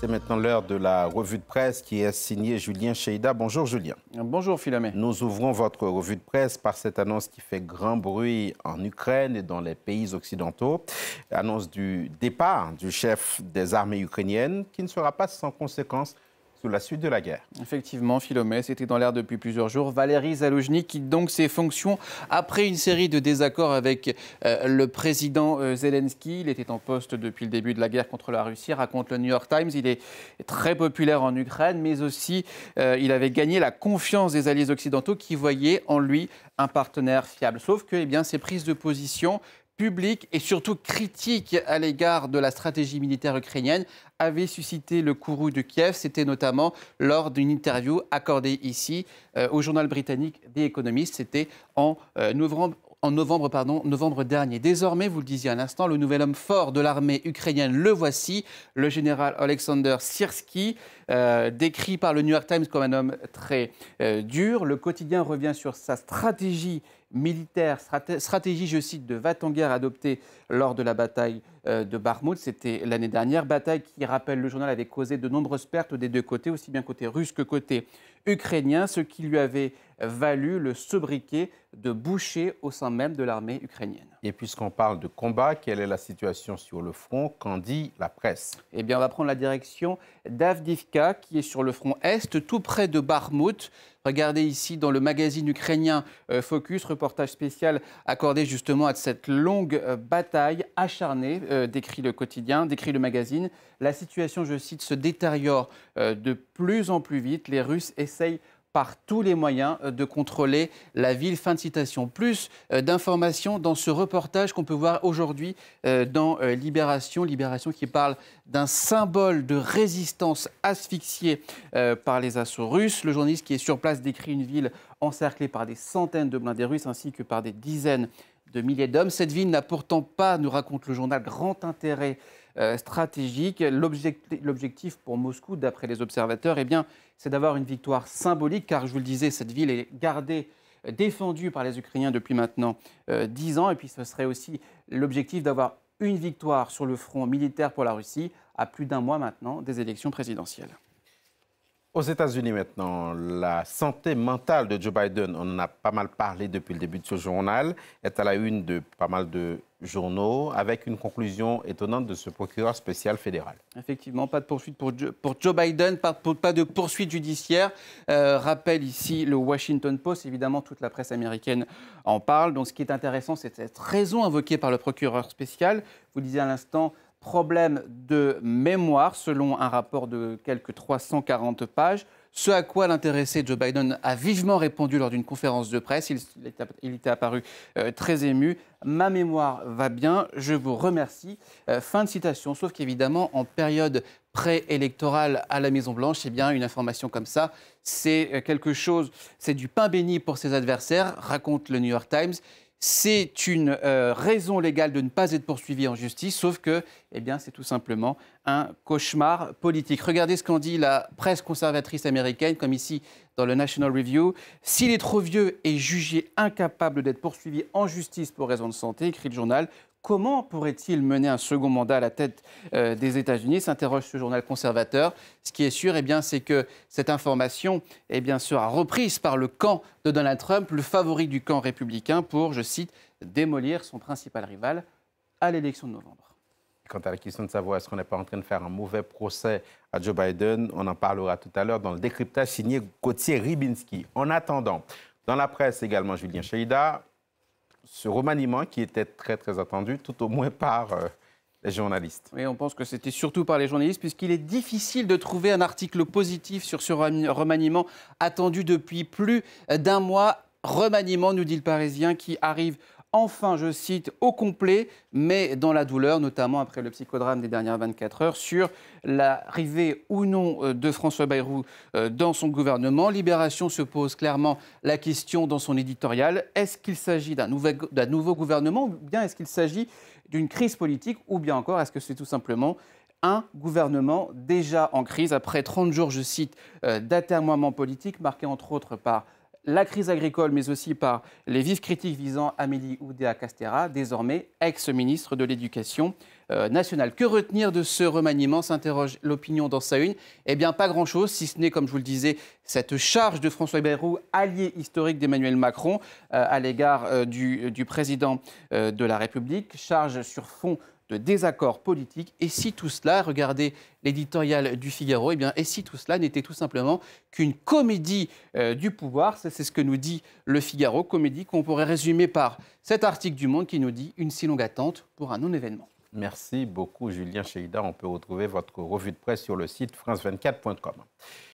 C'est maintenant l'heure de la revue de presse qui est signée Julien Cheida. Bonjour Julien. Bonjour Philamé. Nous ouvrons votre revue de presse par cette annonce qui fait grand bruit en Ukraine et dans les pays occidentaux. Annonce du départ du chef des armées ukrainiennes qui ne sera pas sans conséquences de la suite de la guerre. Effectivement, philomèse était dans l'air depuis plusieurs jours. Valérie Zaloujny quitte donc ses fonctions après une série de désaccords avec euh, le président euh, Zelensky. Il était en poste depuis le début de la guerre contre la Russie, raconte le New York Times. Il est très populaire en Ukraine, mais aussi euh, il avait gagné la confiance des alliés occidentaux qui voyaient en lui un partenaire fiable. Sauf que eh bien, ses prises de position publique et surtout critique à l'égard de la stratégie militaire ukrainienne avait suscité le courroux de Kiev. C'était notamment lors d'une interview accordée ici euh, au journal britannique The Economist. C'était euh, en novembre, pardon, novembre dernier. Désormais, vous le disiez à l'instant, le nouvel homme fort de l'armée ukrainienne, le voici, le général Alexander Sirski. Euh, décrit par le New York Times comme un homme très euh, dur. Le quotidien revient sur sa stratégie militaire, stratégie, je cite, de va-t-en-guerre adoptée lors de la bataille euh, de Barmout. C'était l'année dernière, bataille qui, rappelle le journal, avait causé de nombreuses pertes des deux côtés, aussi bien côté russe que côté ukrainien, ce qui lui avait valu le sobriquet de boucher au sein même de l'armée ukrainienne. Et puisqu'on parle de combat, quelle est la situation sur le front Qu'en dit la presse Eh bien, on va prendre la direction d'Avdivka, qui est sur le front Est, tout près de Barmout. Regardez ici dans le magazine ukrainien euh, Focus, reportage spécial accordé justement à cette longue euh, bataille acharnée, euh, décrit le quotidien, décrit le magazine. La situation, je cite, se détériore de plus en plus vite. Les Russes essayent par tous les moyens euh, de contrôler la ville. Fin de citation. Plus euh, d'informations dans ce reportage qu'on peut voir aujourd'hui euh, dans Libération. Libération qui parle d'un symbole de résistance asphyxiée par les assauts russes. Le journaliste qui est sur place décrit une ville encerclée par des centaines de blindés russes ainsi que par des dizaines de milliers d'hommes. Cette ville n'a pourtant pas, nous raconte le journal, grand intérêt euh, stratégique. L'objectif pour Moscou, d'après les observateurs, eh c'est d'avoir une victoire symbolique, car je vous le disais, cette ville est gardée euh, défendue par les Ukrainiens depuis maintenant euh, dix ans, et puis ce serait aussi l'objectif d'avoir une victoire sur le front militaire pour la Russie à plus d'un mois maintenant des élections présidentielles. Aux États-Unis maintenant, la santé mentale de Joe Biden, on en a pas mal parlé depuis le début de ce journal, est à la une de pas mal de journaux, avec une conclusion étonnante de ce procureur spécial fédéral. Effectivement, pas de poursuite pour Joe, pour Joe Biden, pas, de poursuite judiciaire. Euh, rappelle ici le Washington Post, évidemment toute la presse américaine en parle. Donc ce qui est intéressant, c'est cette raison invoquée par le procureur spécial. Vous disiez à l'instant, problème de mémoire, selon un rapport de quelques 340 pages. Ce à quoi l'intéressé Joe Biden a vivement répondu lors d'une conférence de presse. Il, était apparu euh, très ému. Ma mémoire va bien, je vous remercie. Euh, fin de citation. Sauf qu'évidemment, en période préélectorale à la Maison-Blanche, et eh bien, une information comme ça, c'est euh, quelque chose, c'est du pain béni pour ses adversaires, raconte le New York Times c'est une euh, raison légale de ne pas être poursuivi en justice, sauf que eh c'est tout simplement un cauchemar politique. Regardez ce qu'en dit la presse conservatrice américaine, comme ici dans le National Review. S'il est trop vieux et jugé incapable d'être poursuivi en justice pour raison de santé, écrit le journal, Comment pourrait-il mener un second mandat à la tête euh, des États-Unis s'interroge ce journal conservateur. Ce qui est sûr, et eh bien, c'est que cette information eh bien, sera reprise par le camp de Donald Trump, le favori du camp républicain, pour, je cite, démolir son principal rival à l'élection de novembre. Quant à la question de savoir est-ce qu'on n'est pas en train de faire un mauvais procès à Joe Biden, on en parlera tout à l'heure dans le décryptage signé Gauthier Ribinski. En attendant, dans la presse également, Julien Chaïda, ce remaniement qui était très très attendu, tout au moins par euh, les journalistes. Oui, on pense que c'était surtout par les journalistes, puisqu'il est difficile de trouver un article positif sur ce remaniement attendu depuis plus d'un mois. Remaniement, nous dit le Parisien, qui arrive enfin, je cite, au complet, mais dans la douleur, notamment après le psychodrame des dernières 24 heures, sur l'arrivée ou non euh, de François Bayrou euh, dans son gouvernement. Libération se pose clairement la question dans son éditorial, est-ce qu'il s'agit d'un nouveau gouvernement ou bien est-ce qu'il s'agit d'une crise politique ou bien encore est-ce que c'est tout simplement un gouvernement déjà en crise après 30 jours, je cite, euh, d'atermoiement politique marqué entre autres par la crise agricole, mais aussi par les vives critiques visant Amélie Oudéa-Castera, désormais ex-ministre de l'Éducation euh, que retenir de ce remaniement s'interroge l'opinion dans sa une. Eh bien, pas grand-chose, si ce n'est, comme je vous le disais, cette charge de François Bayrou, allié historique d'Emmanuel Macron euh, à l'égard euh, du, président de la République, charge sur fond de désaccord politique. Et si tout cela, regardez l'éditorial du Figaro, eh bien, et si tout cela n'était tout simplement qu'une comédie du pouvoir C'est ce que nous dit le Figaro, comédie qu'on pourrait résumer par cet article du Monde qui nous dit une si longue attente pour un non-événement. Merci beaucoup, Julien Cheyda. On peut retrouver votre revue de presse sur le site france24.com.